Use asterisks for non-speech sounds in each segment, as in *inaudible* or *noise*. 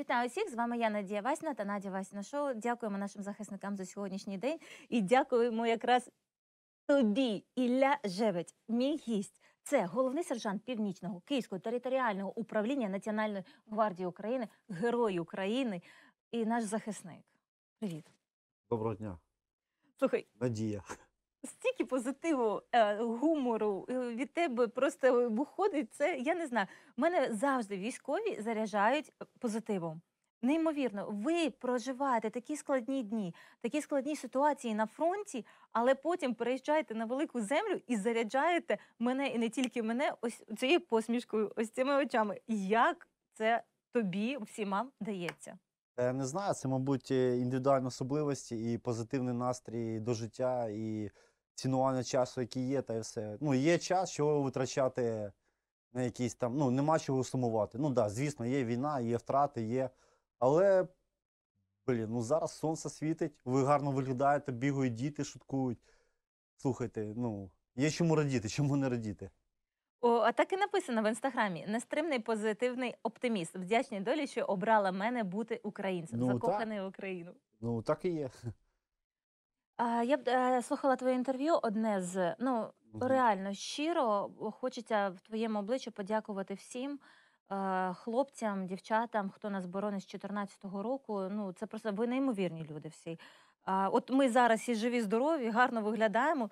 Вітаю всіх з вами. Я Надія Васьна та Надія Васьна Шоу. Дякуємо нашим захисникам за сьогоднішній день і дякуємо якраз тобі, Ілля Жевець, мій гість. Це головний сержант Північного Київського територіального управління Національної гвардії України, Герой України і наш захисник. Привіт. Доброго дня. Слухай. Надія. Стільки позитиву, е, гумору е, від тебе просто виходить. Це я не знаю. Мене завжди військові заряджають позитивом. Неймовірно, ви проживаєте такі складні дні, такі складні ситуації на фронті, але потім переїжджаєте на велику землю і заряджаєте мене і не тільки мене, ось цією посмішкою, ось цими очами. Як це тобі всіма дається? Е, не знаю, це мабуть е, індивідуальні особливості і позитивний настрій до життя і цінування часу, який є, та і все. Ну, є час, що витрачати на якісь там. Ну, нема чого сумувати. Ну так, да, звісно, є війна, є втрати, є. Але, блін, ну зараз сонце світить, ви гарно виглядаєте, бігають діти, шуткують. Слухайте, ну, є чому радіти, чому не радіти. О, а так і написано в інстаграмі: нестримний позитивний оптиміст. Вдячний долі, що обрала мене бути українцем, ну, закоханий в Україну. Ну так і є. Я б е, слухала твоє інтерв'ю одне з ну реально щиро хочеться в твоєму обличчю подякувати всім е, хлопцям, дівчатам, хто нас боронить з 14-го року. Ну це просто ви неймовірні люди всі. А, от ми зараз і живі, здорові, гарно виглядаємо.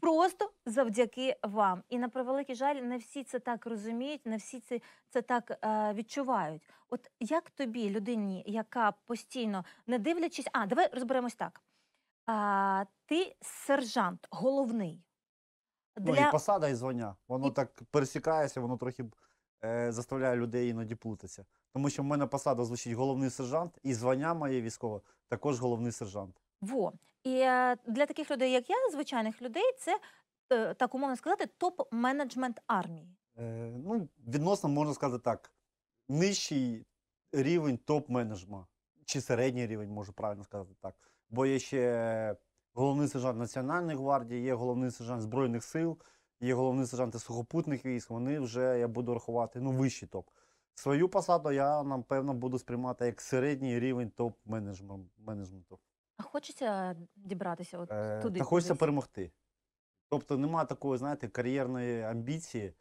Просто завдяки вам. І на превеликий жаль, не всі це так розуміють, не всі це, це так е, відчувають. От як тобі, людині, яка постійно не дивлячись, а давай розберемось так. А, ти сержант, головний. Для... Ну, і посада, і звання. Воно І- так пересікається, воно трохи е, заставляє людей іноді плутатися. Тому що в мене посада звучить головний сержант, і звання моє військове також головний сержант. Во. І е, для таких людей, як я, звичайних людей, це е, так умовно сказати, топ-менеджмент армії. Е, ну, відносно можна сказати так: нижчий рівень топ-менеджма, чи середній рівень, можу правильно сказати так бо є ще головний сержант Національної гвардії, є головний сержант Збройних сил, є головний сержант сухопутних військ. Вони вже я буду рахувати ну, вищий топ. Свою посаду я напевно буду сприймати як середній рівень топ-менеджменту. А хочеться дібратися от е, туди? Та хочеться перемогти. Тобто нема такої, знаєте, кар'єрної амбіції.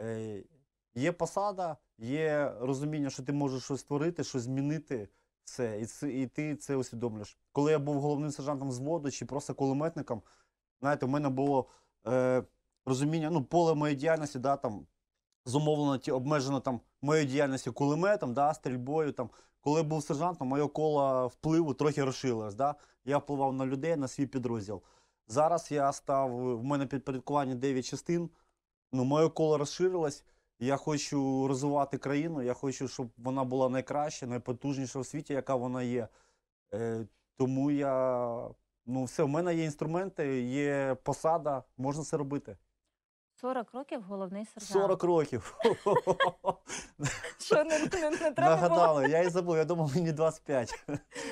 Е, Є посада, є розуміння, що ти можеш щось створити, щось змінити, це, і це, і ти це усвідомлюєш. Коли я був головним сержантом взводу чи просто кулеметником, знаєте, в мене було е, розуміння, ну, поле моєї діяльності, да, там, зумовлено ті, обмежено там моєю діяльністю кулеметом, да, стрільбою. Там. Коли я був сержантом, моє коло впливу трохи розширилось. Да? Я впливав на людей, на свій підрозділ. Зараз я став, в мене підпорядкування 9 частин, ну, моє коло розширилось. Я хочу розвивати країну. Я хочу, щоб вона була найкраща, найпотужніша в світі, яка вона є. Е, Тому я ну все, в мене є інструменти, є посада, можна це робити. 40 років головний сержант. 40 років. Що не, не, не треба Нагадали, було? я і забув. Я думав, мені 25.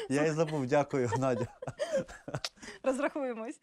Я і забув. Дякую, Надя. Розрахуємось.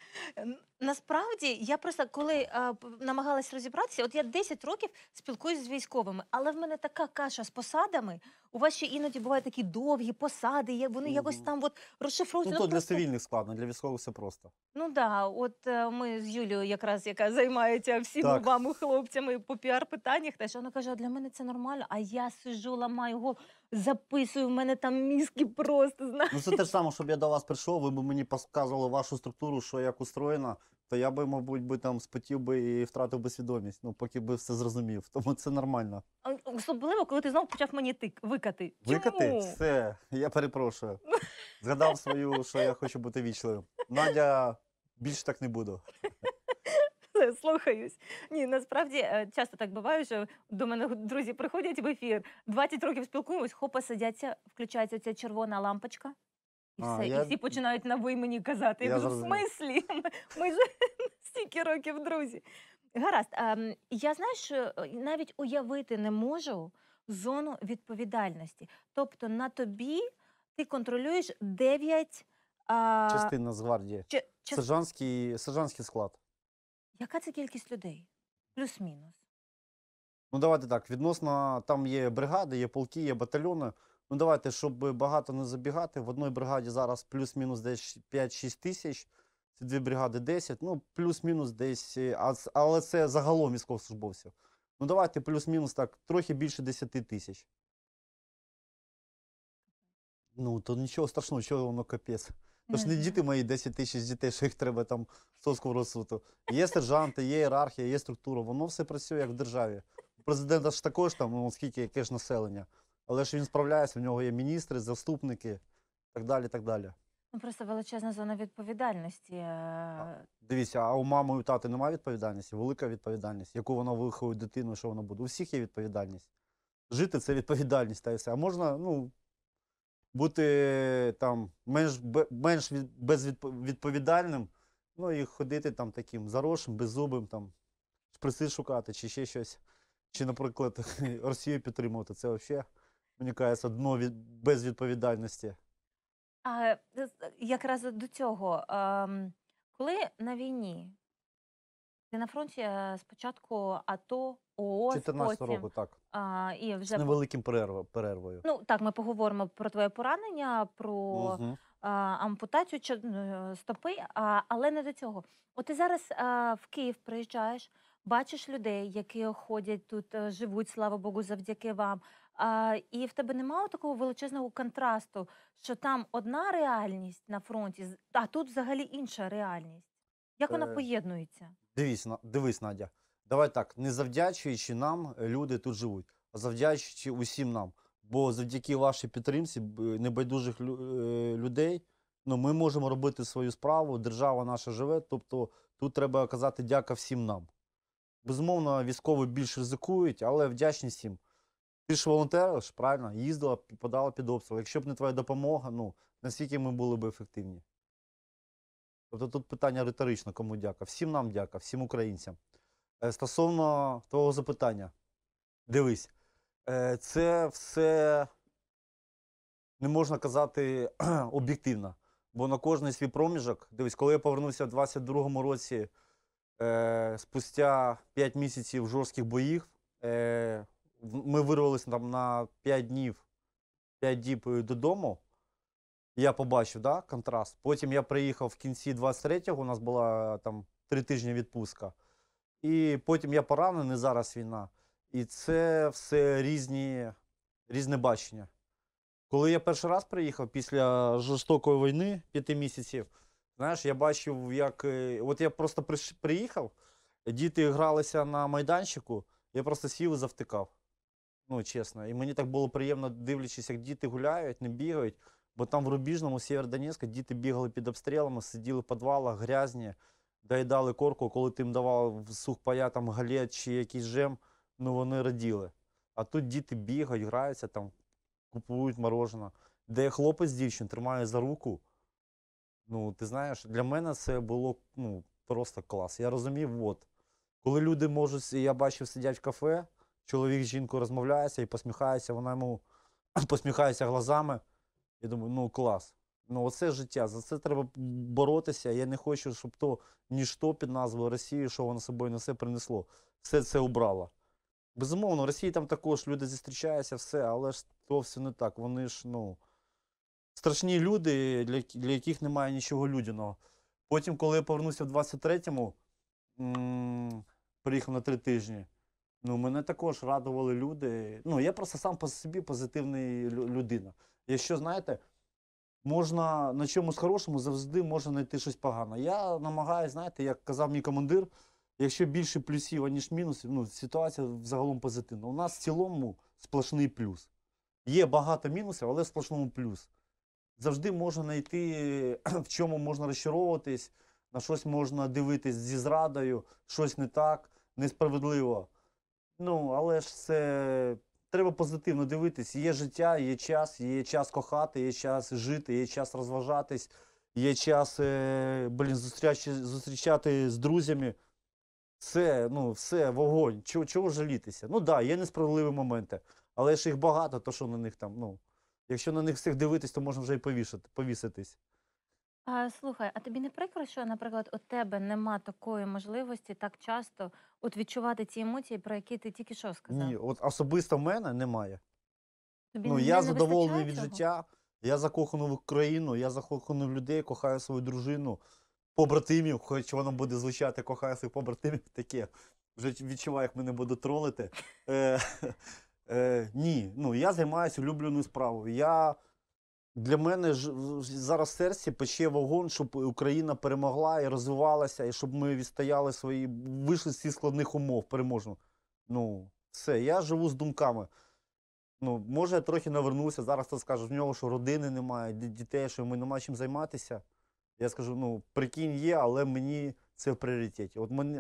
Насправді, я просто коли а, намагалась розібратися, от я 10 років спілкуюся з військовими, але в мене така каша з посадами у вас ще іноді бувають такі довгі посади, як вони якось там от розшифровуються. Ну, ну, то для просто... цивільних складно, для військових все просто. Ну да, от е, ми з Юлією, якраз яка займається всіма Так. вами, хлопцями по піар-питаннях, теж вона каже: для мене це нормально, а я сижу, ламаю його, записую, в мене там мізки просто знаєш. Ну це те ж саме, щоб я до вас прийшов, ви б мені показували вашу структуру, що як устроєна, то я би, мабуть, би там спотів би і втратив би свідомість, ну поки би все зрозумів. Тому це нормально. Особливо, коли ти знову почав мені тик викати. Чому? Викати? Все, я перепрошую. *laughs* Згадав свою, що я хочу бути вічливим. Надя, більше так не буду. *laughs* Слухаюсь. Ні, насправді е, часто так буває, що до мене друзі приходять в ефір. 20 років спілкуємось, хопа сидяться, включається ця червона лампочка. І А, все, я- і всі починають на ви мені казати. Я Я, кажу, в смислі? *laughs* Ми, вже *laughs* стільки років друзі. Гаразд, ем, я знаю, що е, навіть уявити не можу зону відповідальності. Тобто на тобі ти контролюєш дев'ять а, Частина з гвардії. чи- Сержантський, сержантський склад. Яка це кількість людей? Плюс-мінус. Ну давайте так. Відносно там є бригади, є полки, є батальйони. Ну давайте, щоб багато не забігати. В одній бригаді зараз плюс-мінус десь 5-6 тисяч. Це дві бригади 10, ну плюс-мінус десь, е, але це загалом військовослужбовців. Ну давайте плюс-мінус так, трохи більше 10 тисяч. Ну, то нічого страшного, чого воно капець. Тож не діти мої 10 тисяч дітей, що їх треба там соцкого розсуту. Є сержанти, є ієрархія, є структура. Воно все працює як в державі. У президента ж також там, ну, скільки яке ж населення. Але ж він справляється, в нього є міністри, заступники так далі. так далі. Ну просто величезна зона відповідальності. Е, дивіться, а у мами і у тати немає відповідальності? Велика відповідальність, яку вона виховує дитину, що вона буде. У всіх є відповідальність. Жити це відповідальність та і все. А можна, ну. Бути там менш менш безвідповідальним, ну і ходити там таким зарошим, беззубим, там шприци шукати, чи ще щось, чи, наприклад, *laughs* Росію підтримувати. Це взагалі мені кажеться, дно від безвідповідальності. А, Якраз до цього, ем, коли на війні, ти на фронті е, спочатку АТО, ООС, 14 потім, так. А, і вже... З невеликим перерв... перервою. Ну так, ми поговоримо про твоє поранення, про угу. а, ампутацію ну, стопи, а, але не до цього. От ти зараз а, е, в Київ приїжджаєш, бачиш людей, які ходять тут, е, живуть, слава Богу, завдяки вам. А, І в тебе немає такого величезного контрасту, що там одна реальність на фронті, а тут взагалі інша реальність. Як вона е, поєднується? Дивись, дивись, Надя. Давай так, не завдячуючи нам, люди тут живуть, а завдячуючи усім нам. Бо завдяки вашій підтримці небайдужих е, людей ну, ми можемо робити свою справу, держава наша живе. Тобто тут треба казати дяка всім нам. Безумовно, військові більш ризикують, але вдячні всім. Ти ж волонтер, правильно, їздила, подала під обстріл. Якщо б не твоя допомога, ну наскільки ми були б ефективні? Тобто тут питання риторично, кому дяка. Всім нам дяка, всім українцям. Е, стосовно твого запитання, дивись, е, це все не можна казати *clears throat* об'єктивно. Бо на кожний свій проміжок, дивись, коли я повернувся в 22-му році, е, спустя 5 місяців жорстких боїв, е, ми вирвалися там на 5 днів, 5 діб е, додому. Я побачив да, контраст. Потім я приїхав в кінці 23-го, у нас була е, там 3 тижні відпустка. І потім я поранений, зараз війна. І це все різні, різне бачення. Коли я перший раз приїхав після жорстокої війни, п'яти місяців, знаєш, я бачив, як. Е, от я просто приїхав, діти гралися на майданчику, я просто сів і завтикав. Ну чесно. І мені так було приємно дивлячись, як діти гуляють, не бігають. Бо там в Рубіжному, Сєвєродонецьку діти бігали під обстрілами, сиділи в підвалах, грязні, доїдали корку, коли ти їм давав сухпая, там галет чи якийсь жем, ну вони раділи. А тут діти бігають, граються, там, купують морожене. Де хлопець дівчин тримає за руку. Ну, ти знаєш, для мене це було ну, просто клас. Я розумів, от коли люди можуть, я бачив, сидять в кафе чоловік з жінкою розмовляється і посміхається, вона йому *clears throat* посміхається глазами. Я думаю, ну клас. Ну, оце життя, за це треба боротися. Я не хочу, щоб то ніщо під назвою Росії, що воно собою все принесло. Все це убрало. Безумовно, в Росії там також люди зустрічаються, все, але ж то все не так. Вони ж, ну, страшні люди, для для яких немає нічого людяного. Потім, коли я повернувся в 23-му, приїхав на три тижні, Ну, мене також радували люди. Ну, я просто сам по собі позитивний людина. Якщо знаєте, можна на чомусь хорошому завжди можна знайти щось погане. Я намагаюся, знаєте, як казав мій командир, якщо більше плюсів, аніж мінусів, ну, ситуація взагалом позитивна. У нас в цілому сплошний плюс. Є багато мінусів, але в сплошному плюс. Завжди можна знайти, *clears throat* в чому можна розчаровуватись, на щось можна дивитись зі зрадою, щось не так, несправедливо. Ну, але ж це треба позитивно дивитись. Є життя, є час, є час кохати, є час жити, є час розважатись, є час е, блін, зустрічати, зустрічати з друзями. Це, ну, все, вогонь. Чого, чого жалітися? Ну так, да, є несправедливі моменти, але ж їх багато, то що на них там, ну. Якщо на них всіх дивитись, то можна вже і повішати, повіситись. А, слухай, а тобі не прикро, що, наприклад, у тебе нема такої можливості так часто от відчувати ці емоції, про які ти тільки що сказав? Ні, от особисто в мене немає. Тобі Ну, не я не задоволений від цього? життя, я закоханий в Україну, я закоханий в людей, кохаю свою дружину, побратимів, хоч воно буде звучати, кохаю своїх побратимів, *laughs* таке. Вже відчуваю, як мене будуть тролити. Е, *laughs* е, ні, ну я займаюся улюбленою справою. Я для мене ж зараз в серці пече вогонь, щоб Україна перемогла і розвивалася, і щоб ми відстояли свої, вийшли з цих складних умов переможно. Ну, все, я живу з думками. Ну, Може, я трохи навернуся. Зараз то скажу в нього, що родини немає, дітей, що ми немає чим займатися. Я скажу: ну, прикинь є, але мені це в пріоритеті. От мені,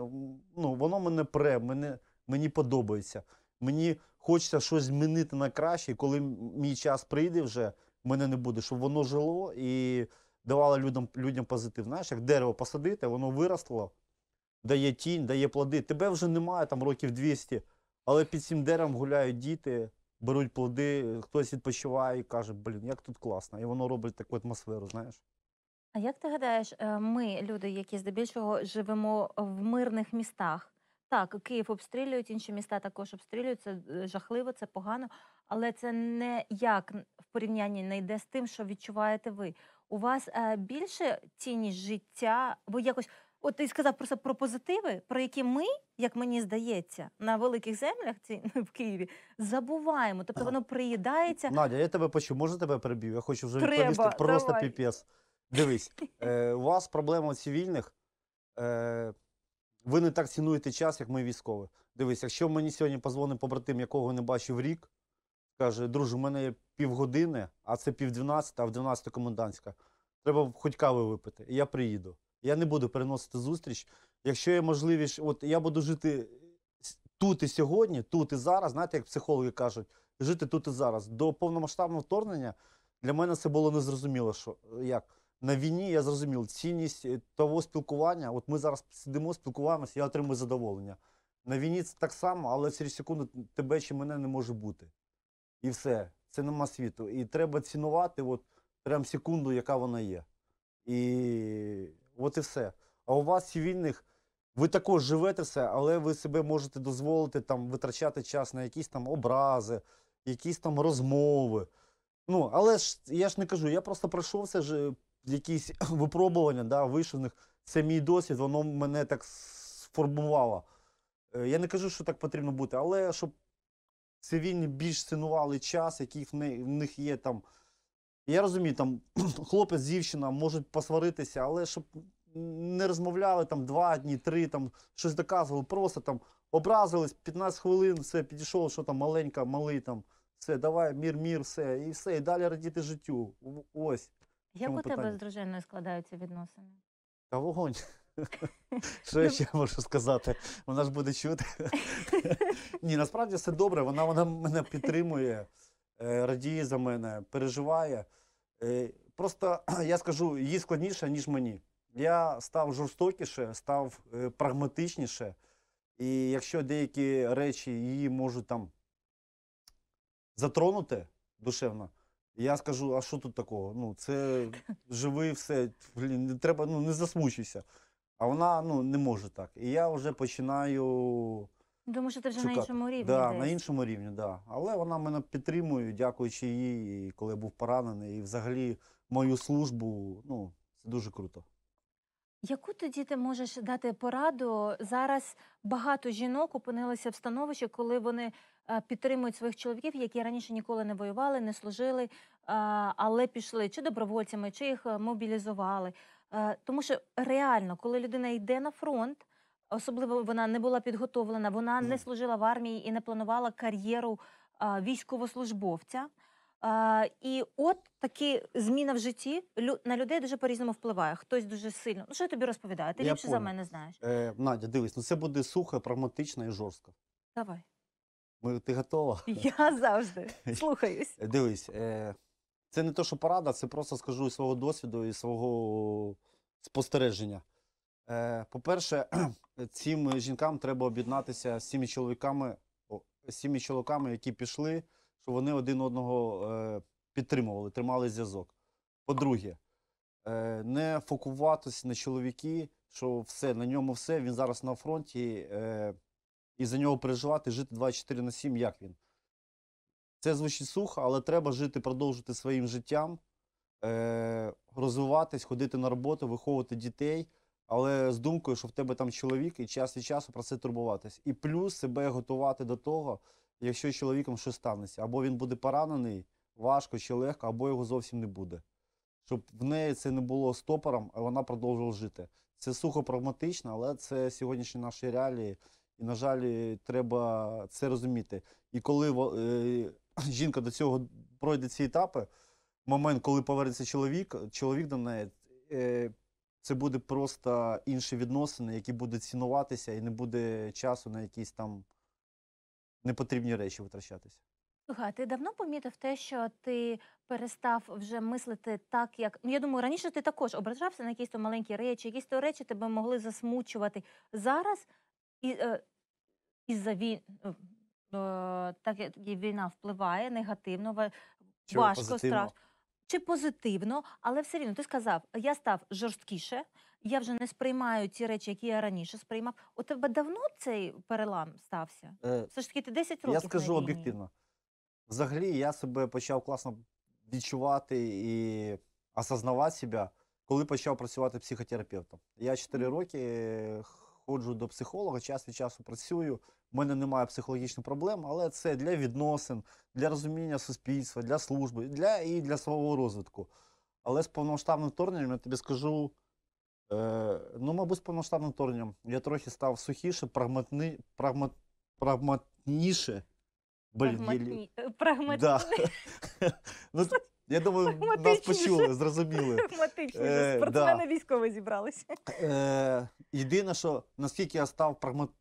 ну, Воно мене пре, мене, мені подобається. Мені хочеться щось змінити на краще, і коли мій час прийде вже в мене не буде, щоб воно жило і давало людям людям позитив. Знаєш, як дерево посадити, воно виросло, дає тінь, дає плоди. Тебе вже немає там років 200, але під цим деревом гуляють діти, беруть плоди, хтось відпочиває і каже, блін, як тут класно. І воно робить таку атмосферу, знаєш. А як ти гадаєш, е, ми, люди, які здебільшого живемо в мирних містах? Так, Київ обстрілюють, інші міста також обстрілюють, це е, жахливо, це погано але це не як в порівнянні не йде з тим, що відчуваєте ви. У вас е, більше цінність життя, ви якось. От ти сказав просто про позитиви, про які ми, як мені здається, на великих землях ці *laughs* в Києві забуваємо. Тобто воно приїдається. Надя, я тебе почув, можна тебе переб'ю? Я хочу вже Треба, відповісти просто давай. піпес. Дивись, е, у вас проблема цивільних. Е, Ви не так цінуєте час, як ми військові. Дивись, якщо мені сьогодні позвонить побратим, якого не бачив рік, Каже, друже, у мене є півгодини, а це півдванадцята, а в 12 комендантська. Треба хоч кави випити. І я приїду. Я не буду переносити зустріч. Якщо є можливість, от я буду жити тут і сьогодні, тут і зараз, знаєте, як психологи кажуть, жити тут і зараз. До повномасштабного вторгнення для мене це було незрозуміло, що е, як. На війні я зрозумів цінність е, того спілкування. От ми зараз сидимо, спілкуємося, я отримую задоволення. На війні це так само, але через секунду тебе чи мене не може бути. І все. Це нема світу. І треба цінувати от прям секунду, яка вона є. І от і все. А у вас, цивільних, ви також живете все, але ви себе можете дозволити там витрачати час на якісь там образи, якісь там розмови. Ну, але ж я ж не кажу, я просто пройшовся ж е, якісь *coughs* випробування, да, вийшов в них. Це мій досвід, воно мене так сформувало. Е, я не кажу, що так потрібно бути, але щоб цивільні більш цінували час, який в них є там. Я розумію, там *clears throat* хлопець, дівчина можуть посваритися, але щоб не розмовляли там два дні, три, там щось доказували, просто там образились 15 хвилин, все, підійшов, що там маленька, малий там, все, давай, мір, мір, все, і все, і далі радіти життю. Ось. Як у тебе з дружиною складаються відносини? Та вогонь. Що я ще можу сказати? Вона ж буде чути. *laughs* Ні, насправді все добре. Вона вона мене підтримує, е, радіє за мене, переживає. Е, просто *clears throat* я скажу, їй складніше, ніж мені. Я став жорстокіше, став е, прагматичніше. І якщо деякі речі її можуть там затронути душевно, я скажу, а що тут такого? Ну, це живи, все, блін, не треба, ну не засмучуйся. А вона ну, не може так. І я вже починаю. Думаю, що ти вже шукати. на іншому рівні. Да, на іншому рівні, да. Але вона мене підтримує, дякуючи їй, коли я був поранений. І взагалі мою службу ну, це дуже круто. Яку тоді ти можеш дати пораду? Зараз багато жінок опинилися в становищі, коли вони е, підтримують своїх чоловіків, які раніше ніколи не воювали, не служили, е, але пішли чи добровольцями, чи їх е, мобілізували. Е, тому що реально, коли людина йде на фронт, особливо вона не була підготовлена, вона не служила в армії і не планувала кар'єру е, військовослужбовця. Е, і от такі зміна в житті на людей дуже по різному впливає. Хтось дуже сильно. Ну що я тобі розповідаю? Ти я ліпше понял. за мене знаєш. Е, Надя, дивись, ну це буде сухо, прагматично і жорстко. Давай. Ми, ти готова? Я завжди *laughs* слухаюсь. Дивись, е, це не те, що порада, це просто скажу із свого досвіду і свого спостереження. Е, По-перше, *clears throat* цим жінкам треба об'єднатися з цими чоловіками, з цими чоловіками, які пішли, щоб вони один одного е, підтримували, тримали зв'язок. По-друге, е, не фокуватись на чоловіки, що все, на ньому все, він зараз на фронті, е, і за нього переживати, жити 24 на 7, як він. Це звучить сухо, але треба жити, продовжити своїм життям, е, розвиватись, ходити на роботу, виховувати дітей, але з думкою, що в тебе там чоловік, і час від часу про це турбуватись. І плюс себе готувати до того, якщо з чоловіком щось станеться. Або він буде поранений, важко чи легко, або його зовсім не буде. Щоб в неї це не було стопором, а вона продовжувала жити. Це сухо прагматично, але це сьогоднішні наші реалії. І, на жаль, треба це розуміти. І коли е, *laughs* жінка до цього пройде ці етапи, момент, коли повернеться чоловік, чоловік до неї, е, це буде просто інші відносини, які будуть цінуватися, і не буде часу на якісь там непотрібні речі витрачатися. Слухай, а ти давно помітив те, що ти перестав вже мислити так, як ну я думаю, раніше ти також ображався на якісь то маленькі речі, якісь то речі тебе могли засмучувати зараз і. Е... Із-за війни Е, так як війна впливає негативно, Чи важко позитивно? страшно. Чи позитивно, але все рівно ти сказав, я став жорсткіше, я вже не сприймаю ті речі, які я раніше сприймав. У тебе давно цей перелам стався? Е, все ж таки, ти 10 років. Я скажу на війні. об'єктивно. Взагалі, я себе почав класно відчувати і осознавати себе, коли почав працювати психотерапевтом. Я 4 роки е, ходжу до психолога, час від часу працюю. У мене немає психологічних проблем, але це для відносин, для розуміння суспільства, для служби, для і для свого розвитку. Але з повномасштабним вторгненням я тобі скажу. Е, ну, мабуть, з повномасштабним вторгненням я трохи став сухіше, прагматни, прагмат, прагматніше. Блін, Прагматні... Е, да. *laughs* ну, я думаю, нас почули, зрозуміли. Прагматичніше. Е, Спортсмени да. військові зібралися. Е, Єдине, що наскільки я став прагматичним,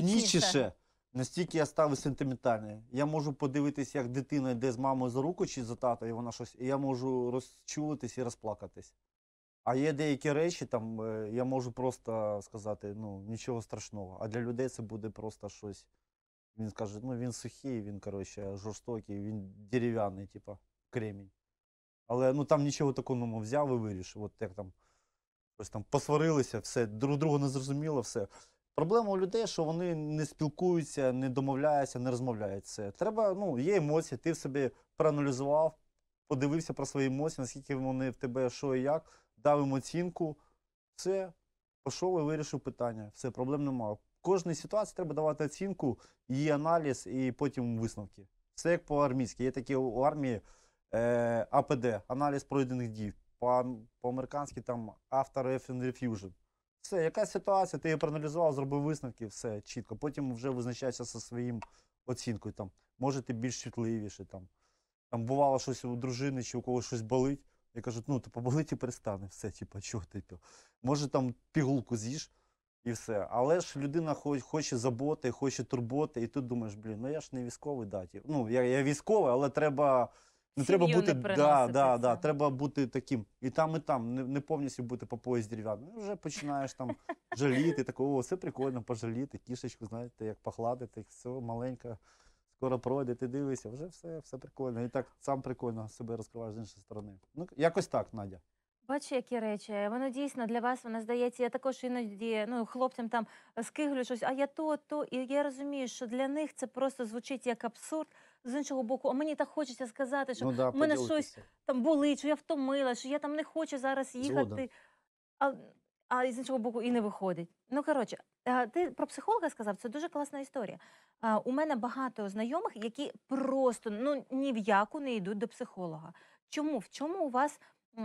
нічіше. Настільки я став сентиментальний. Я можу подивитися, як дитина йде з мамою за руку чи за тата, і вона щось. І я можу розчулитись і розплакатись. А є деякі речі, там е, я можу просто сказати, ну, нічого страшного. А для людей це буде просто щось. Він скаже, ну він сухий, він, коротше, жорстокий, він дерев'яний, типа, кремінь. Але ну там нічого такого ну, взяв і вирішив. От як там, ось там посварилися, все, друг друга не зрозуміло, все. Проблема у людей, що вони не спілкуються, не домовляються, не розмовляють це. Треба, ну, є емоції, ти в собі проаналізував, подивився про свої емоції, наскільки вони в тебе, що і як, дав їм оцінку. Все, пішов і вирішив питання. Все, проблем немає. Кожній ситуації треба давати оцінку, її аналіз і потім висновки. Все як по армійськи. Є такі у армії е, АПД, аналіз пройдених дій. По, американськи там After Refugee. Все, яка ситуація, ти її проаналізував, зробив висновки, все чітко. Потім вже визначаєшся зі своїм оцінкою. Там, Може, ти більш чутливіше Там там бувало щось у дружини чи у когось щось болить. Я кажу, ну ти типу, поболить і перестане, все, типу, чого ти пив. Може там пігулку з'їж і все. Але ж людина хоч, хоче заботи, хоче турботи, і ти думаєш, блін, ну я ж не військовий даті. Ну, я я військовий, але треба. Ну, треба бути не да, да, да, треба бути таким. І там, і там, не, не повністю бути по пояс дерев'яним. Вже починаєш там *laughs* жаліти, такого, все прикольно, пожаліти, кішечку, знаєте, як погладити, все маленька, скоро пройде, ти дивишся, вже все все прикольно. І так сам прикольно себе розкриваєш з іншої сторони. Ну, якось так, Надя. Бачу, які речі, воно дійсно для вас воно здається. Я також іноді ну хлопцям там скиглю щось, а я то, то і я розумію, що для них це просто звучить як абсурд з іншого боку, а мені так хочеться сказати, що ну, да, в мене щось там болить, що я втомила, що я там не хочу зараз їхати. Згодом. А а з іншого боку, і не виходить. Ну коротше, е, ти про психолога сказав, це дуже класна історія. Е, у мене багато знайомих, які просто ну ні в яку не йдуть до психолога. Чому в чому у вас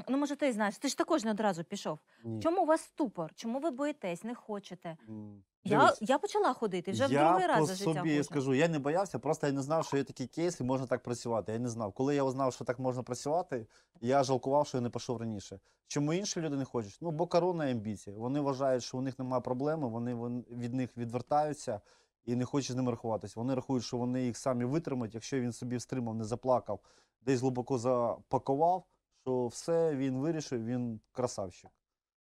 Ну, може, ти знаєш, ти ж також не одразу пішов. Ні. Чому у вас ступор? Чому ви боїтесь, не хочете? Я, я почала ходити вже в другий раз по за життя. собі ходжу. скажу, я не боявся, просто я не знав, що є такі кейси, можна так працювати. Я не знав. Коли я узнав, що так можна працювати, я жалкував, що я не пішов раніше. Чому інші люди не хочуть? Ну, бо корона і Вони вважають, що у них немає проблеми, вони вон- від них відвертаються і не хочуть з ними рахуватись. Вони рахують, що вони їх самі витримають. Якщо він собі стримав, не заплакав, десь глибоко запакував, що все він вирішив, він красавчик.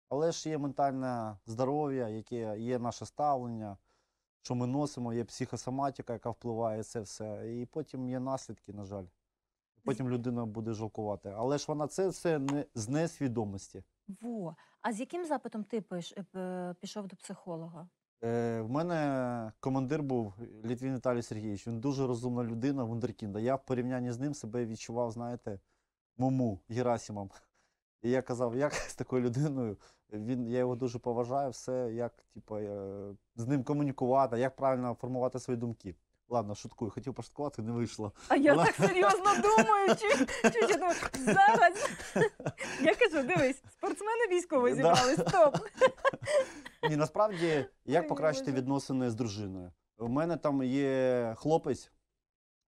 Але ж є ментальне здоров'я, яке є наше ставлення, що ми носимо, є психосоматика, яка впливає це все. І потім є наслідки, на жаль. Потім людина буде жалкувати. Але ж вона це все не з несвідомості. Во. А з яким запитом ти пиш, е, пішов до психолога? Е, В мене командир був Літвін Віталій Сергійович. Він дуже розумна людина, вундеркінда. Я в порівнянні з ним себе відчував, знаєте. Муму Герасимом. І я казав, як з такою людиною. Він, Я його дуже поважаю, все, як типу, е, з ним комунікувати, як правильно формувати свої думки. Ладно, шуткую, хотів пошуткувати, не вийшло. А я Ладно. так серйозно думаю, чи, чи, я думаю, зараз. Я кажу, дивись, спортсмени військово зібрали, стоп. Ні, Насправді, як покращити відносини з дружиною? У мене там є хлопець,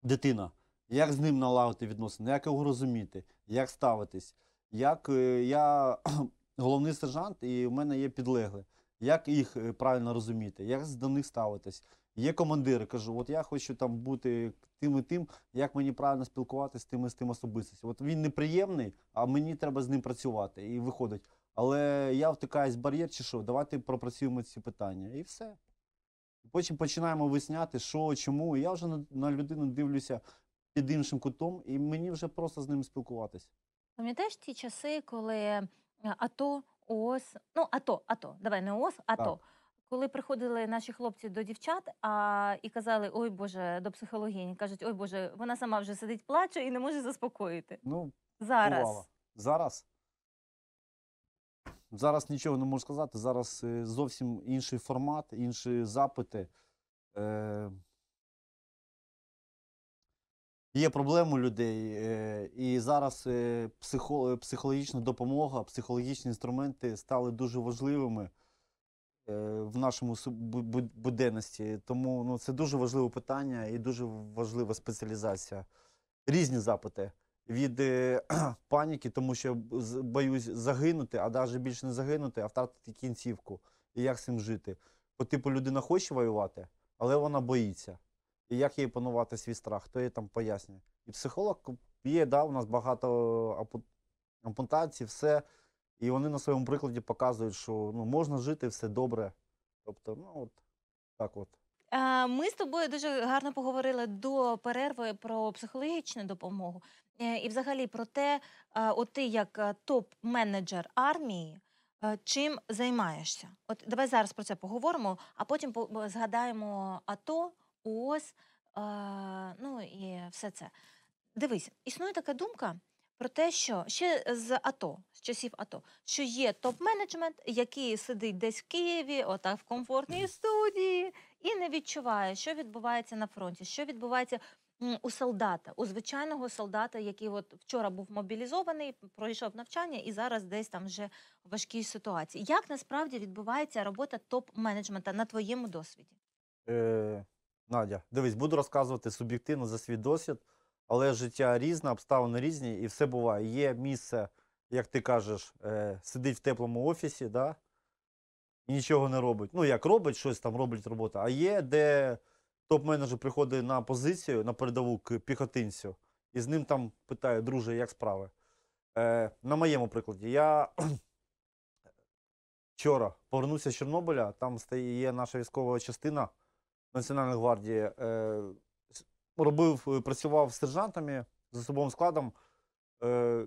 дитина як з ним налагодити відносини, як його розуміти, як ставитись. Як е, я *clears throat* головний сержант, і в мене є підлегли. Як їх е, правильно розуміти, як до них ставитись? Є командири, кажу, от я хочу там бути тим і тим, як мені правильно спілкуватися з тим і з тим особистістю. От він неприємний, а мені треба з ним працювати і виходить. Але я втикаюсь в бар'єр чи що, давайте пропрацюємо ці питання. І все. Потім починаємо висняти, що, чому. І я вже на людину дивлюся під іншим кутом, і мені вже просто з ним спілкуватись. Пам'ятаєш ті часи, коли е, АТО, ООС, ну АТО, АТО, давай не ООС, АТО. Так. Коли приходили наші хлопці до дівчат а, і казали, ой Боже, до психологині, кажуть, ой Боже, вона сама вже сидить, плаче і не може заспокоїти. Ну, Зараз. бувало. Зараз. Зараз нічого не можу сказати. Зараз е, зовсім інший формат, інші запити. Е, Є проблеми у людей, е, і зараз е, е, психологічна допомога, психологічні інструменти стали дуже важливими в нашому буденності. Тому ну, це дуже важливе питання і дуже важлива спеціалізація. Різні запити від *clears throat* паніки, тому що боюсь загинути, а навіть більше не загинути, а втратити кінцівку. І як з цим жити? По типу людина хоче воювати, але вона боїться і як їй панувати свій страх, хто їй там пояснює. І психолог є, да, у нас багато ампутацій, все. І вони на своєму прикладі показують, що ну, можна жити все добре. Тобто, ну от так от. Е, ми з тобою дуже гарно поговорили до перерви про психологічну допомогу е, і, взагалі, про те, е, от ти як топ-менеджер армії, чим займаєшся? От давай зараз про це поговоримо, а потім згадаємо АТО. ООС, ну і все це. Дивись, існує така думка про те, що ще з АТО, з часів АТО, що є топ-менеджмент, який сидить десь в Києві, отак в комфортній студії, і не відчуває, що відбувається на фронті, що відбувається. У солдата, у звичайного солдата, який от вчора був мобілізований, пройшов навчання і зараз десь там вже в важкій ситуації. Як насправді відбувається робота топ-менеджмента на твоєму досвіді? Е, Надя, дивись, буду розказувати суб'єктивно за свій досвід, але життя різне, обставини різні, і все буває. Є місце, як ти кажеш, е, сидить в теплому офісі, да? і нічого не робить. Ну, як робить щось там, робить робота. А є, де топ-менеджер приходить на позицію на передову к піхотинцю, і з ним там питає, друже, як справи? Е, На моєму прикладі, я *clears throat* вчора повернувся з Чорнобиля, там є наша військова частина. Національної гвардії, е, робив, е, працював з сержантами з особовим складом. Е,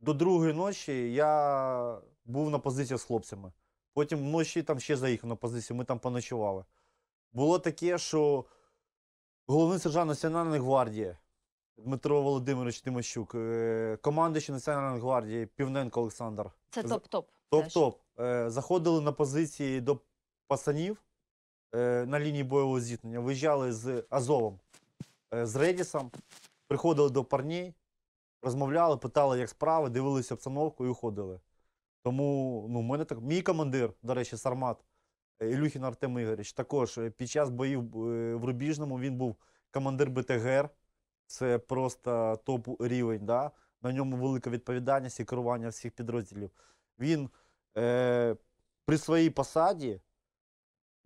До другої ночі я був на позиціях з хлопцями. Потім вночі там ще заїхав на позицію, ми там поночували. Було таке, що головний сержант Національної гвардії Дмитро Володимирович Тимощук, е, командуючий Національної гвардії Півненко Олександр. Це топ-топ. Топ-топ. Е, заходили на позиції до пасанів. Е, на лінії бойового зіткнення, виїжджали з Азовом, е, з Редісом, приходили до парней, розмовляли, питали, як справи, дивилися обстановку і уходили. Тому ну, мене так, мій командир, до речі, Сармат е, Ілюхін Артем Ігоріч, також під час боїв в Рубіжному він був командир БТГР. Це просто топ рівень. Да? На ньому велика відповідальність і керування всіх підрозділів. Він е, при своїй посаді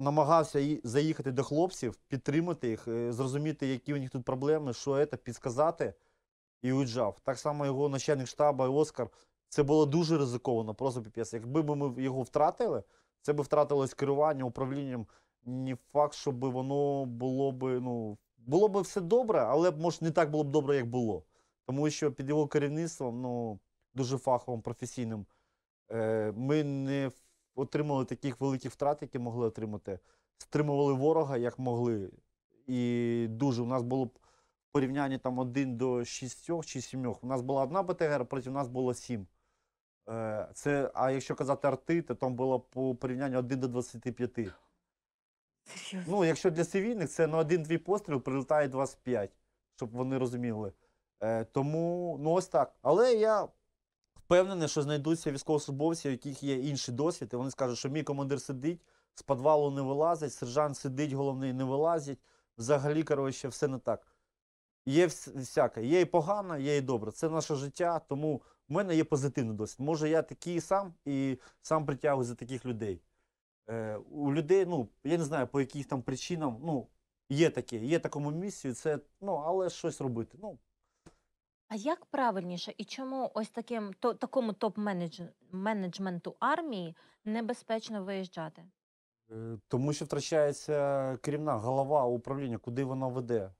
намагався заїхати до хлопців, підтримати їх, е, зрозуміти, які у них тут проблеми, що це, підказати і уїжджав. Так само його начальник штабу і Оскар. Це було дуже ризиковано, просто піп'яс. Якби ми його втратили, це б втратилось керування управлінням. Не факт, щоб воно було б, ну, було б все добре, але може не так було б добре, як було. Тому що під його керівництвом, ну дуже фаховим, професійним, е, ми не отримали таких великих втрат, які могли отримати. Стримували ворога як могли. І дуже у нас було в порівнянні там 1 до 6 чи 7. У нас була одна БТР, проти нас було 7. Е, це, А якщо казати арти, то там було по порівнянню 1 до 25. Серйозно? Ну, якщо для цивільних, це на один-дві постріли, прилітає 25, щоб вони розуміли. Е, тому ну ось так. Але я Впевнений, що знайдуться військовослужбовці, у яких є інший досвід, і вони скажуть, що мій командир сидить, з підвалу не вилазить, сержант сидить, головний не вилазить. Взагалі, коротше, все не так. Є всяке, є і погано, є і добре. Це наше життя, тому в мене є позитивний досвід. Може, я такий сам і сам притягую за таких людей. Е, У людей, ну, я не знаю, по яких там причинам, ну, є таке, є такому місію, це, ну, але щось робити. Ну, а як правильніше і чому ось таким то такому топ-менеджменту армії небезпечно виїжджати? Е, тому що втрачається керівна голова управління, куди вона веде.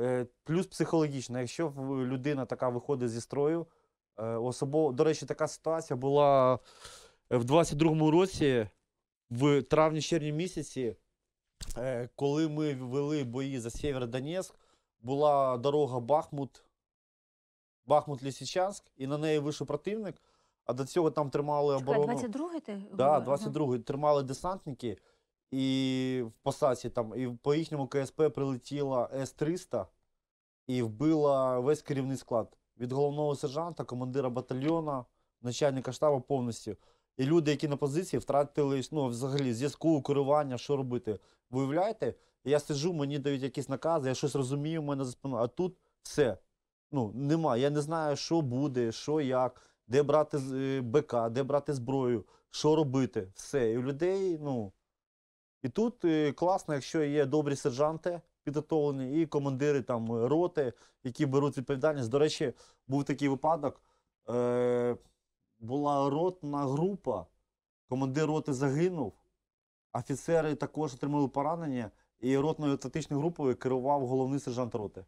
Е, плюс психологічно, якщо людина така виходить зі строю, е, до речі, така ситуація була е, в 22-му році, в травні-червні місяці, коли ми вели бої за Донецьк, була дорога Бахмут Бахмут Лісічанськ, і на неї вийшов противник. А до цього там тримали оборону. 22-й ти? Да, 22-й. Тримали десантники, і в посадці там, і по їхньому КСП прилетіла С-300 і вбила весь керівний склад від головного сержанта, командира батальйона, начальника штабу повністю. І люди, які на позиції втратили ну, взагалі зв'язку, керування, що робити. Виявляєте, я сиджу, мені дають якісь накази, я щось розумію, в мене за спиною. А тут все ну нема. Я не знаю, що буде, що як, де брати е, БК, де брати зброю, що робити. Все. І у людей, ну. І тут е, класно, якщо є добрі сержанти підготовлені, і командири там роти, які беруть відповідальність. До речі, був такий випадок. Е, Була ротна група, командир роти загинув, офіцери також отримали поранення, і ротною тактичною групою керував головний сержант роти.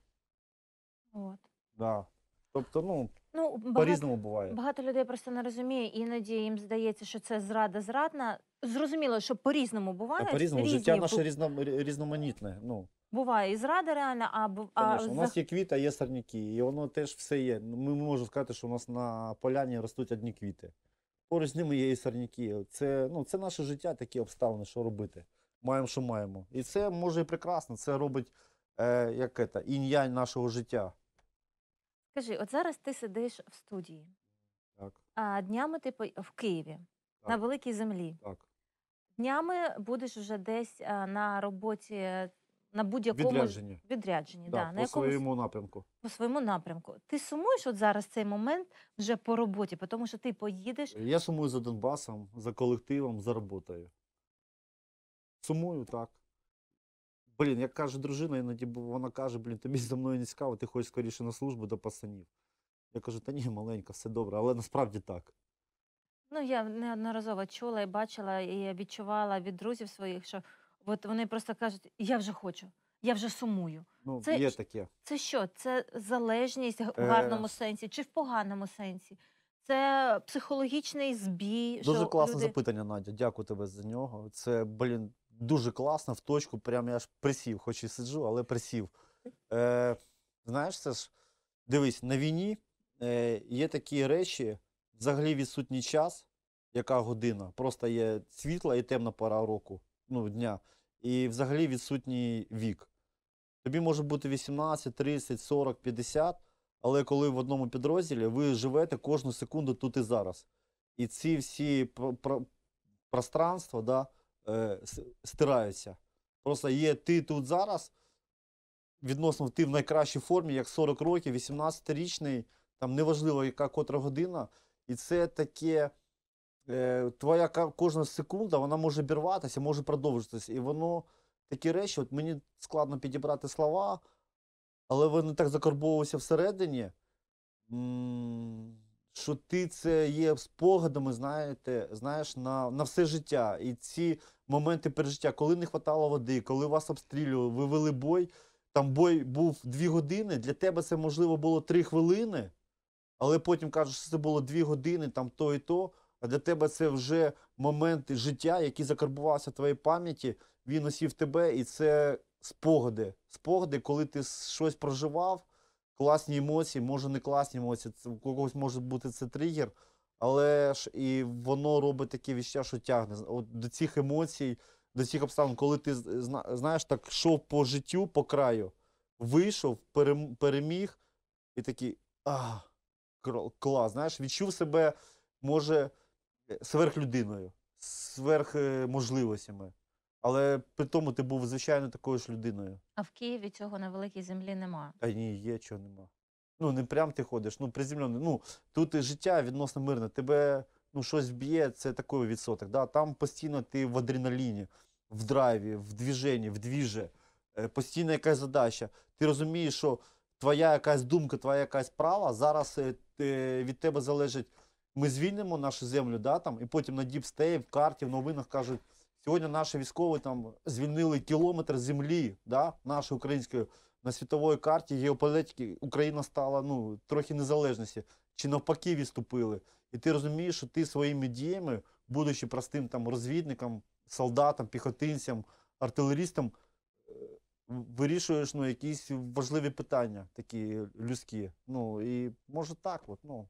От. Да. Тобто, ну, ну по-різному буває. Багато людей просто не розуміє, іноді їм здається, що це зрада зрадна. Зрозуміло, що по-різному буває. Та по-різному Різні життя наше бу- різно, різноманітне. Ну, Буває і зрада реальна, а, бу- а у нас є квіти, а є сорняки, і воно теж все є. Ну, ми можемо сказати, що у нас на поляні ростуть одні квіти. Поруч з ними є і сорняки. Це, ну, це наше життя, такі обставини, що робити. Маємо, що маємо. І це може і прекрасно, це робить е, як це, інь-янь нашого життя. Кажи, от зараз ти сидиш в студії, Так, а днями ти типу, по... в Києві на великій землі. так. Днями будеш вже десь а, на роботі на будь-якому ж- Відрядження. відрядженні, да, Да, на по якомусь своєму напрямку. по своєму напрямку. Ти сумуєш от зараз цей момент вже по роботі, тому що ти поїдеш. Я сумую за Донбасом, за колективом, за роботою. Сумую так. Блін, як каже дружина, іноді вона каже, блін, тобі за мною не цікаво, ти хочеш скоріше на службу до пацанів. Я кажу, та ні, маленька, все добре, але насправді так. Ну, я неодноразово чула і бачила, і відчувала від друзів своїх, що от вони просто кажуть, я вже хочу, я вже сумую. Ну, це, є таке. Це що? Це залежність в гарному е... сенсі чи в поганому сенсі? Це психологічний збій. Дуже що класне люди... запитання, Надя. Дякую тебе за нього. Це, блін, дуже класно, в точку. Прям я аж присів, хоч і сиджу, але присів. Е, Знаєш, це ж дивись, на війні е, є такі речі, взагалі відсутній час, яка година. Просто є світла і темна пора року, ну, дня. І взагалі відсутній вік. Тобі може бути 18, 30, 40, 50, але коли в одному підрозділі ви живете кожну секунду тут і зараз. І ці всі про про пространства, да, е, стираються. Просто є ти тут зараз, відносно ти в найкращій формі, як 40 років, 18-річний, там неважливо, яка котра година. І це таке е, твоя кожна секунда, вона може бірватися, може продовжитися. І воно такі речі, от мені складно підібрати слова, але вони так закарбовуються всередині. М що ти це є спогадами, знаєте, знаєш, на на все життя. І ці моменти пережиття, коли не хватало води, коли вас обстрілювали, ви вели бой. Там бой був дві години. Для тебе це можливо було три хвилини, але потім кажеш, що це було дві години, там то і то. А для тебе це вже момент життя, який закарбувався в твоїй пам'яті. Він осів тебе, і це спогади. Спогади, коли ти щось проживав, класні емоції, може не класні емоції. Це, у когось може бути це тригер, але ж і воно робить такі віща, що тягне. От До цих емоцій, до цих обставин, коли ти знаєш, так йшов по життю, по краю, вийшов, переміг і такий ах, клас, знаєш, відчув себе, може, е, сверхлюдиною, сверхможливостями. Але при тому ти був звичайно такою ж людиною. А в Києві цього на великій землі нема. Та ні, є чого нема. Ну не прям ти ходиш, ну приземлено. Ну тут і життя відносно мирне. Тебе ну щось б'є, це такий відсоток. Да? Там постійно ти в адреналіні, в драйві, в двіженні, в двіже. Е, Постійна якась задача. Ти розумієш, що твоя якась думка, твоя якась права зараз е, від тебе залежить. Ми звільнимо нашу землю, да, там, і потім на діпстеї, в карті, в новинах кажуть. Сьогодні наші військові там звільнили кілометр землі да, нашої української на світовій карті. Геополітики Україна стала ну, трохи незалежності, чи навпаки відступили. І ти розумієш, що ти своїми діями, будучи простим там розвідником, солдатом, піхотинцям, артилерістом, е, вирішуєш ну, якісь важливі питання, такі людські. Ну і може так от. ну.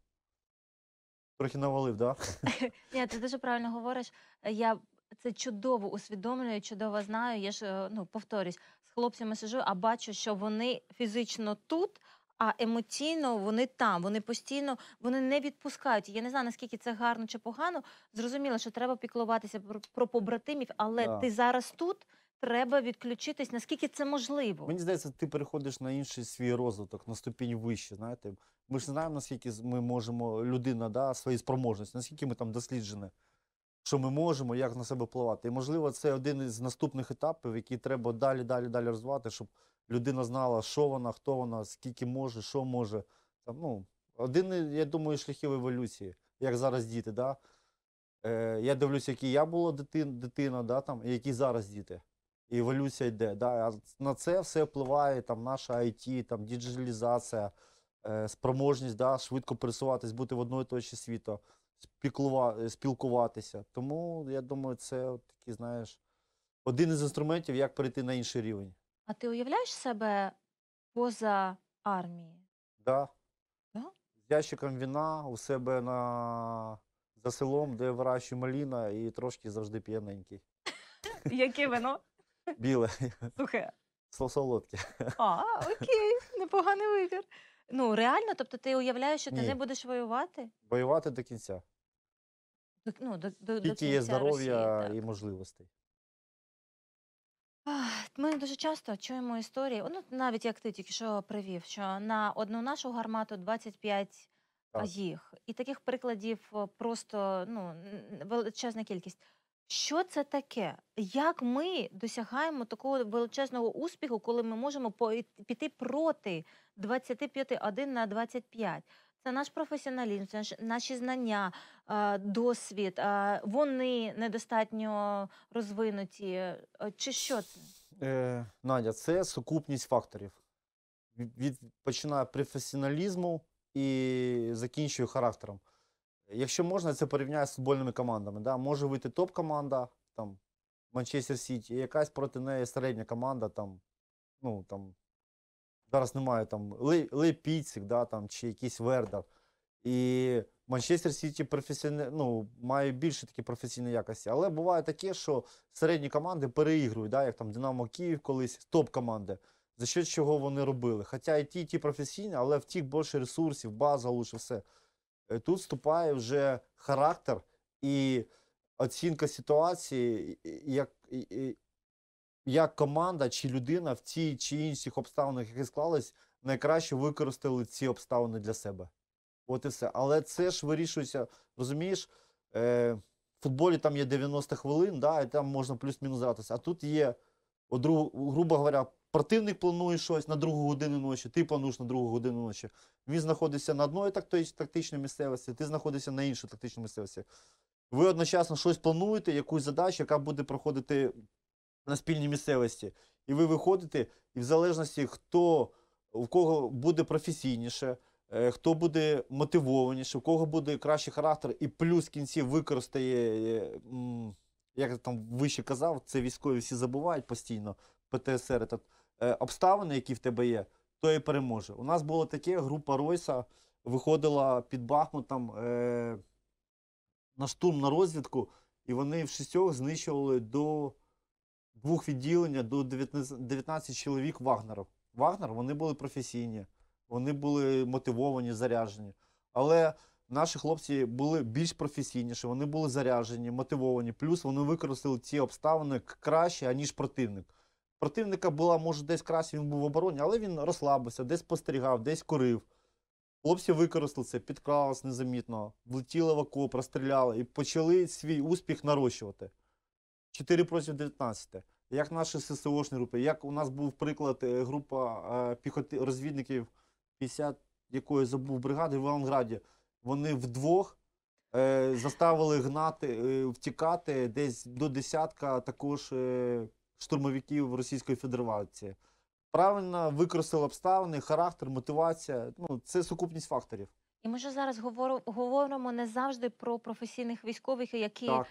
Трохи навалив, да? *laughs* Ні, ти дуже правильно говориш. Я це чудово усвідомлюю, чудово знаю. Я ж е, ну повторюсь, з хлопцями сижу, а бачу, що вони фізично тут, а емоційно вони там. Вони постійно вони не відпускають. Я не знаю наскільки це гарно чи погано. Зрозуміло, що треба піклуватися про, про побратимів, але да. ти зараз тут. Треба відключитись, наскільки це можливо. Мені здається, ти переходиш на інший свій розвиток, на ступінь вище. Знаєте, ми ж не знаємо, наскільки ми можемо людина да свої спроможності, наскільки ми там досліджені що ми можемо, як на себе впливати. І можливо, це один із наступних етапів, який треба далі, далі, далі розвивати, щоб людина знала, що вона, хто вона, скільки може, що може. Там, ну, Один, я думаю, шляхів еволюції, як зараз діти. Да? Е, Я дивлюся, який я була дитина, дитина да, там, і які зараз діти. І еволюція йде. Да? А на це все впливає там, наша IT, там, діджиталізація, е, спроможність да, швидко пересуватись, бути в одної точці світу. Спіклува спілкуватися. Тому я думаю, це от такі, знаєш, один із інструментів, як перейти на інший рівень. А ти уявляєш себе поза армією? Так. Да? З ящиком віна у себе на за селом, де вирощую маліна, і трошки завжди п'яненький. *laughs* Яке вино? Біле. Сухе. Солодке. А, окей, непоганий вибір. Ну, реально, тобто ти уявляєш, що ти Ні. не будеш воювати? Воювати до кінця. До, ну, до, до, до Тільки є здоров'я Росії, і можливостей. Ми дуже часто чуємо історії, ну навіть як ти тільки що привів, що на одну нашу гармату 25 Так. їх. І таких прикладів просто ну, величезна кількість. Що це таке? Як ми досягаємо такого величезного успіху, коли ми можемо піти проти 25-1 на 25? Це наш професіоналізм, це наші знання, досвід. Вони недостатньо розвинуті. Е, чи що це? Е, Надя, це сукупність факторів. Від, від професіоналізму і закінчує характером. Якщо можна, це порівняє з футбольними командами. Да? Може вийти топ-команда, там, Манчестер Сіті, і якась проти неї середня команда, там, ну там, зараз немає там Лейпіцик, да, там, чи якийсь Вердер. І Манчестер Сіті ну, має більше такі професійні якості. Але буває таке, що середні команди переігрують, да, як там Динамо Київ колись, топ-команди, за що чого вони робили. Хоча і ті, і ті професійні, але в тих більше ресурсів, база лучше все. Е, тут вступає вже характер і оцінка ситуації, як як команда чи людина в тій чи інших обставинах, які склались, найкраще використали ці обставини для себе. От і все. Але це ж вирішується, розумієш, е, в футболі там є 90 хвилин, да, і там можна плюс-мінус гратися. А тут є, грубо говоря, Противник планує щось на другу годину ночі, ти плануєш на другу годину ночі. Він знаходиться на одної тактичній місцевості, ти знаходишся на іншій тактичній місцевості. Ви одночасно щось плануєте, якусь задачу, яка буде проходити на спільній місцевості. І ви виходите, і в залежності, хто в кого буде професійніше, е, хто буде мотивованіше, в кого буде кращий характер, і плюс в кінці використає, е, як я там вище казав, це військові всі забувають постійно. ПТСР, так, е, обставини, які в тебе є, то і переможе. У нас було таке, група Ройса виходила під Бахмутом е, на штурм на розвідку, і вони в шістьох знищували до двох відділення, до 19, 19 чоловік Вагнерів. Вагнер, вони були професійні, вони були мотивовані, заряжені. Але наші хлопці були більш професійніші, вони були заряджені, мотивовані. Плюс вони використали ці обставини краще, аніж противник. Противника була, може, десь краще він був в обороні, але він розслабився, десь спостерігав, десь курив. Хлопці використалися, це, незамітно, влетіли в окоп, розстріляли і почали свій успіх нарощувати. 4 проти 19. Як наші ССОшні групи, як у нас був приклад е, група е, піхоти розвідників 50, якої забув бригади в Іванграді, вони вдвох е, заставили гнати, е, втікати десь до десятка також. Е, штурмовиків Російської Федерації. Правильно використали обставини, характер, мотивація. Ну це сукупність факторів. І ми ж зараз говоримо не завжди про професійних військових, які так.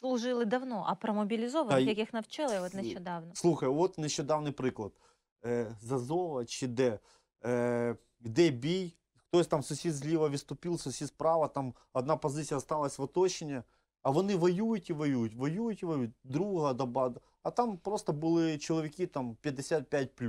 служили давно, а про мобілізованих, так. яких навчили от нещодавно. Слухай, от нещодавний приклад е, Зазова чи де е, де бій? Хтось там сусід зліва відступив, сусід справа. Там одна позиція залишилась в оточенні. А вони воюють і воюють, воюють і воюють. Друга доба. А там просто були чоловіки там 55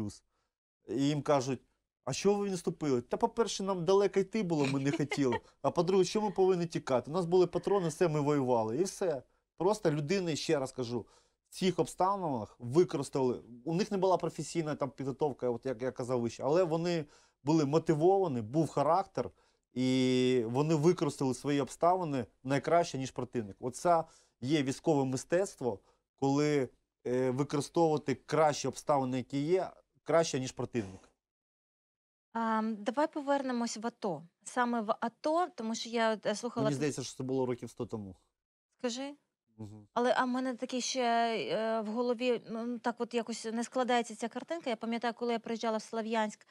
І їм кажуть, а що ви наступили? Та, по-перше, нам далеко йти було, ми не хотіли. А по-друге, що ми повинні тікати? У нас були патрони, все, ми воювали. І все. Просто людини, ще раз кажу, в цих обставинах використали. У них не була професійна там підготовка, от як я казав вище, але вони були мотивовані, був характер. І вони використали свої обставини найкраще, ніж противник. Оце є військове мистецтво, коли е, використовувати кращі обставини, які є, краще, ніж противник. А, Давай повернемось в АТО. Саме в АТО, тому що я е, слухала. Мені здається, що це було років 100 тому. Скажи. Угу. Але а в мене таке ще е, в голові ну так от якось не складається ця картинка. Я пам'ятаю, коли я приїжджала в Слав'янськ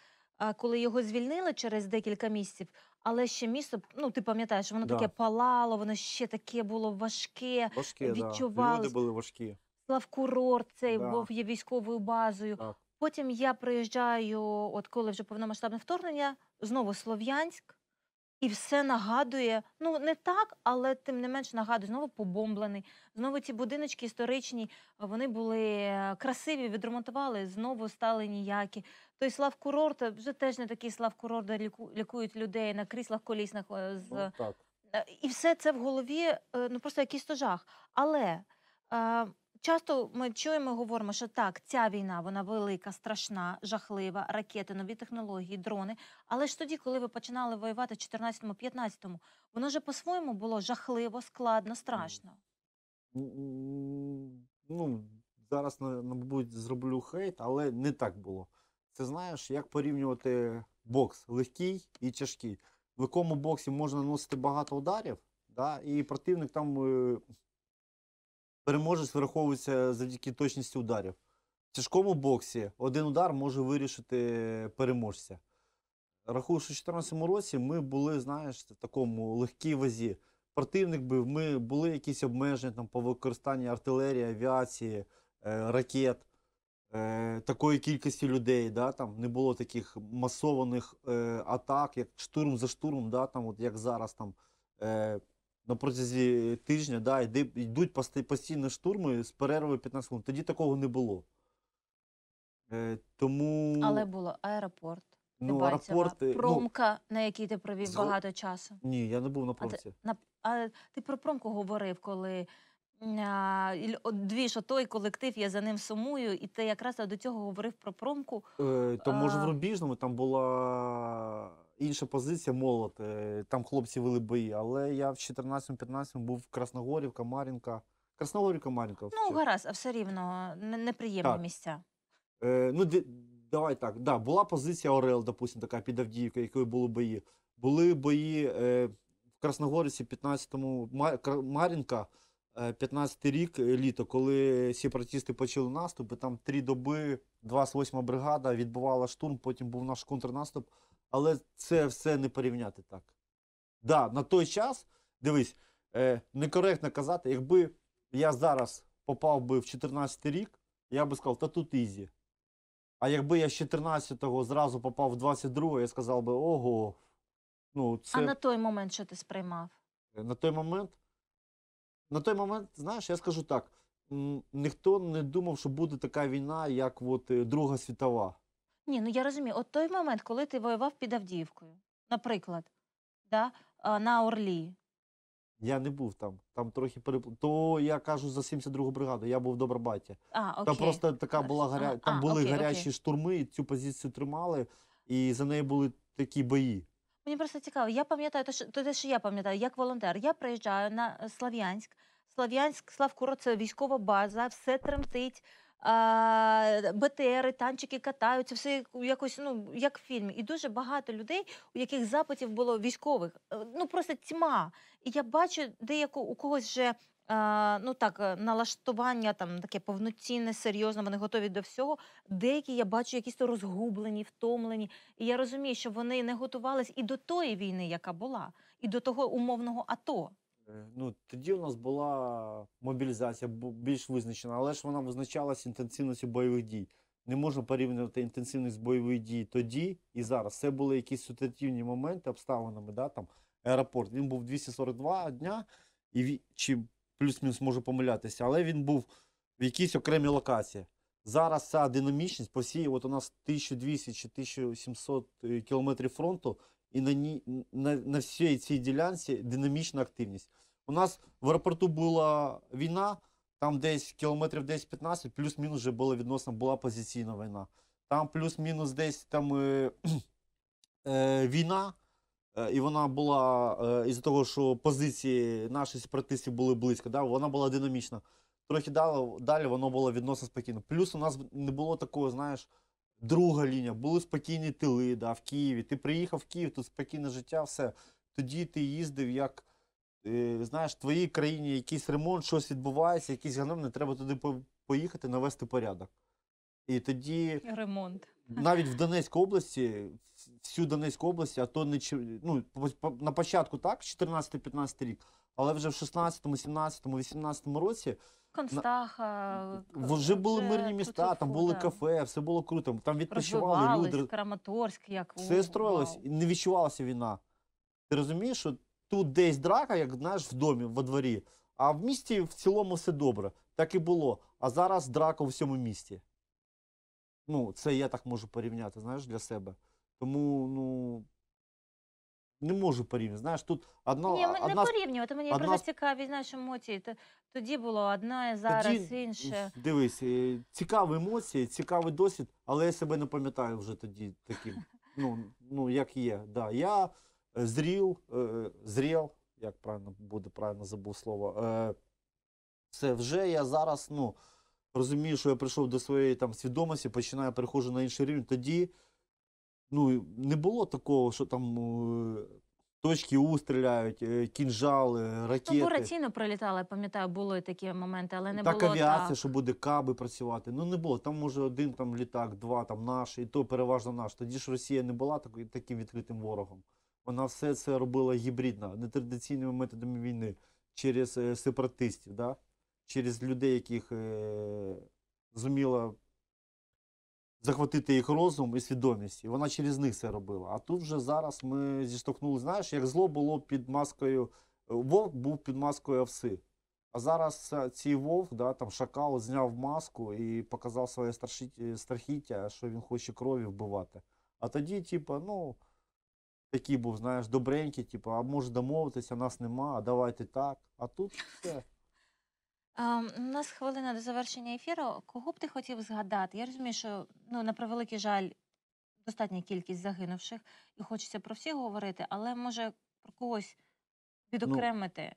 коли його звільнили через декілька місяців. Але ще місто, ну ти пам'ятаєш, воно да. таке палало, воно ще таке було важке, важке відчувалось. Да. Люди були важкі. Славкурорт цей да. був є військовою базою. Так. Потім я приїжджаю, от коли вже повномасштабне вторгнення, знову Слов'янськ. І все нагадує, ну не так, але тим не менш нагадує, знову побомблений. Знову ці будиночки історичні, вони були е, красиві, відремонтували, знову стали ніякі. Той слав курорт е, вже теж не такий слав курорт, де лікують людей на кріслах, коліснах. Е, з... Ну, так. І все це в голові, ну просто якийсь стожах. Але. Часто ми чуємо, говоримо, що так, ця війна вона велика, страшна, жахлива, ракети, нові технології, дрони. Але ж тоді, коли ви починали воювати в 14-15-му, воно ж по-своєму було жахливо, складно, страшно. Ну, зараз, мабуть, зроблю хейт, але не так було. Це знаєш, як порівнювати бокс легкий і тяжкий. В легкому боксі можна наносити багато ударів, да, і противник там. Е, переможець враховується завдяки точності ударів. В тяжкому боксі один удар може вирішити переможця. Рахую, що в 2014 році ми були, знаєш, в такому легкій вазі. Противник бив, ми були якісь обмеження там по використанню артилерії, авіації, е, ракет, е, такої кількості людей. Да, там Не було таких масованих е, атак, як штурм за штурмом, да, там, от як зараз там. Е, на протязі тижня, да, йдуть постійно штурми з перерви 15 хвилин. Тоді такого не було. Е, тому... Але було аеропорт. Ну, аеропорт, е, ну, промка, ну, на якій ти провів згод... багато часу. Ні, я не був на промці. А ти, а ти про промку говорив, коли а, дві що той колектив, я за ним сумую, і ти якраз до цього говорив про промку. Е, то може в Рубіжному там була інша позиція, молот. Е, там хлопці вели бої. Але я в 14-15 був в Красногорівка, Мар'їнка. Красногорівка, Мар'їнка. Ну, гаразд, а все рівно неприємні так. місця. Е, Ну, давай так. Да, Була позиція Орел, допустим, така під Авдіївкою, якою були бої. Були бої е, в Красногорівці 15-му Мар'їнка. 15-й е, рік е, літо, коли сепаратісти почали наступ, і там три доби, 28 бригада відбувала штурм. Потім був наш контрнаступ але це все не порівняти так. Да, На той час, дивись, е, некоректно казати, якби я зараз попав би в 14 рік, я би сказав, та тут ізі. А якби я з 14-го зразу попав в 22-го, я сказав би, ого. Ну, це... А на той момент що ти сприймав? Е, на той момент, на той момент, знаєш, я скажу так: ніхто не думав, що буде така війна, як от е, Друга світова. Ні, ну я розумію, от той момент, коли ти воював під Авдіївкою, наприклад, да, на Орлі. Я не був там. Там трохи переп... То я кажу за 72 бригаду, я був в Добробаті. А, окей. Там просто така була гаря... А, там а, були окей, гарячі окей. штурми, цю позицію тримали, і за нею були такі бої. Мені просто цікаво, я пам'ятаю, то що, те, що я пам'ятаю, як волонтер. Я приїжджаю на е, Слав'янськ. Слав'янськ, Славкуро, це військова база, все тремтить. Е, БТРи, танчики катаються, все якось ну як в фільмі. І дуже багато людей, у яких запитів було військових. Е, ну просто тьма. І я бачу, деяко у когось вже. Е, ну так, налаштування там таке повноцінне, серйозно. вони готові до всього. Деякі я бачу, якісь то розгублені, втомлені. І я розумію, що вони не готувались і до тої війни, яка була, і до того умовного ато. Е, ну, тоді у нас була мобілізація більш визначена, але ж вона визначалася інтенсивністю бойових дій. Не можна порівнювати інтенсивність бойових дій тоді і зараз. Це були якісь ситуативні моменти обставинами. Да, там Аеропорт він був 242 дня, і чи плюс-мінус можу помилятися, але він був в якійсь окремій локації. Зараз ця динамічність по всій, от у нас 1200 чи 1700 е, кілометрів фронту і на ні, на, на всій цій ділянці динамічна активність. У нас в аеропорту була війна, там десь кілометрів десь 15, плюс-мінус вже була відносно була позиційна війна. Там плюс-мінус десь там е, *clears throat* е, війна, е, і вона була е, із того, що позиції наших сепаратистів були близько. Да? Вона була динамічна. Трохи далі, далі воно було відносно спокійно. Плюс у нас не було такого, знаєш друга лінія, були спокійні тили да, в Києві. Ти приїхав в Київ, тут спокійне життя, все. Тоді ти їздив, як е, знаєш, в твоїй країні якийсь ремонт, щось відбувається, якийсь ганом, треба туди поїхати, навести порядок. І тоді ремонт. Навіть в Донецькій області, всю Донецьку область, а то не ну, на початку так, 14-15 рік, але вже в 16, 17, 18 році Констаха вже були мирні міста, там були кафе, все було круто. Там відпочивали люди. Краматорськ, як все строїлось, і не відчувалася війна. Ти розумієш, що тут десь драка, як знаєш, в домі, во дворі, а в місті в цілому все добре. Так і було. А зараз драка у всьому місті. Ну, це я так можу порівняти, знаєш, для себе. Тому, ну не можу порівняти. Знаєш, тут одна Ні, ми одна... не порівнювати. Мені одна... просто цікаві знаєш, емоції. Тоді було одна, зараз тоді, інше. Дивись, е, цікаві емоції, цікавий досвід, але я себе не пам'ятаю вже тоді таким. Ну, ну як є. Да. Я зрів, е, зрів, е, як правильно буде правильно забув слово. Це вже я зараз ну, розумію, що я прийшов до своєї там свідомості, починаю переходжу на інший рівень. Тоді ну, не було такого, що там е, точки У стріляють, е, кінжали, тобто ракети. Ну, Бораційно прилітали, пам'ятаю, були такі моменти, але не так, було. Так авіація, що буде каби працювати. Ну не було. Там може один там літак, два там наш, і то переважно наш. Тоді ж Росія не була такою, таким відкритим ворогом. Вона все це робила гібридно, нетрадиційними методами війни через е, сепаратистів, да? через людей, яких е, зуміла захватити їх розум і свідомість. І вона через них це робила. А тут вже зараз ми зіштовхнули, знаєш, як зло було під маскою, е, вовк був під маскою овси. А зараз цей вовк, да, там шакал зняв маску і показав своє е, страхіття, що він хоче крові вбивати. А тоді, типа, ну, такий був, знаєш, добренький, типу, а може домовитися, нас нема, а давайте так. А тут все. Ем, у нас хвилина до завершення ефіру. Кого б ти хотів згадати? Я розумію, що ну на превеликий жаль, достатня кількість загинувших, і хочеться про всіх говорити, але може про когось ну, відокремити.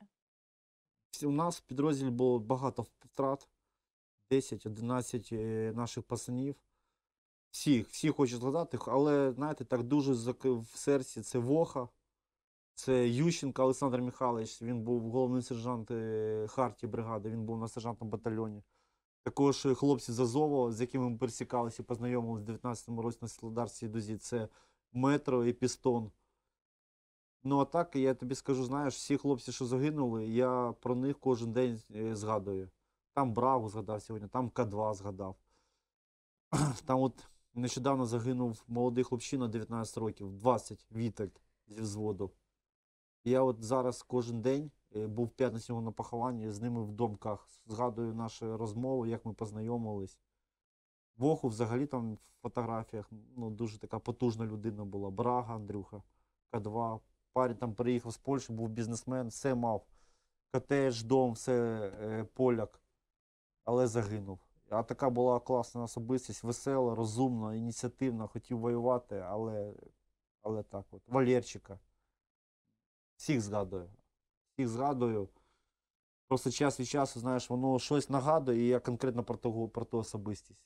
Ну, у нас в підрозділі було багато втрат: 10-11 е, наших пацанів. Всіх, всіх хочу згадати, але знаєте, так дуже в серці це Воха. Це Ющенко Олександр Михайлович, він був головний сержант е, Харті бригади, він був на сержантному батальйоні. Також е, хлопці з Азово, з якими ми пересікалися і познайомилися в 19-му році на Солодарстві Дузі, це метро і Пістон. Ну, а так, я тобі скажу, знаєш, всі хлопці, що загинули, я про них кожен день е, згадую. Там Брагу згадав сьогодні, там К2 згадав. *clears throat* Там от нещодавно загинув молодий хлопчина 19 років, 20 віток зі взводу. Я от зараз кожен день е, був п'ятницю на похованні з ними в домках. Згадую нашу розмову, як ми познайомились. Воху взагалі там в фотографіях ну, дуже така потужна людина була. Брага, Андрюха, К2. Парень там приїхав з Польщі, був бізнесмен, все мав. Котеж, дом, все е, поляк, але загинув. А така була класна особистість, весела, розумна, ініціативна, хотів воювати, але але так от. Валерчика. Всіх згадую. Всіх згадую. Просто час від часу, знаєш, воно щось нагадує, і я конкретно про того, про ту особистість.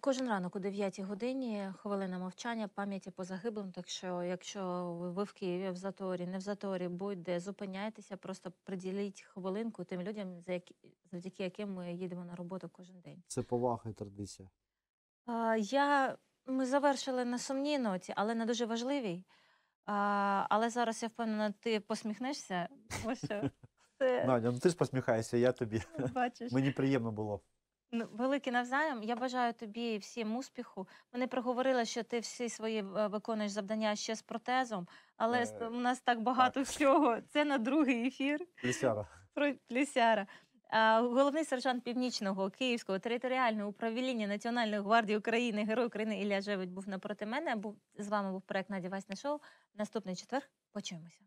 Кожен ранок о 9 годині хвилина мовчання, пам'яті по загиблим. Так що, якщо ви в Києві в заторі, не в заторі, будь-де, зупиняйтеся, просто приділіть хвилинку тим людям, за які, завдяки яким ми їдемо на роботу кожен день. Це повага і традиція. Я, Ми завершили на сумній ноті, але на дуже важливій. А, Але зараз я впевнена, ти посміхнешся, тому що *laughs* це Надя, ну ти ж посміхаєшся, я тобі. *laughs* бачиш. Мені приємно було. Ну, Великий навзаєм. Я бажаю тобі всім успіху. Вони проговорили, що ти всі свої е, виконуєш завдання ще з протезом, але Е, у нас так багато всього. Це на другий ефір. Лісяра. Про Плісяра. А, Головний сержант Північного Київського територіального управління Національної гвардії України, Герой України Ілля живить був напроти мене. Був з вами був проект Надя Васне Шоу. Наступний четвер почуємося.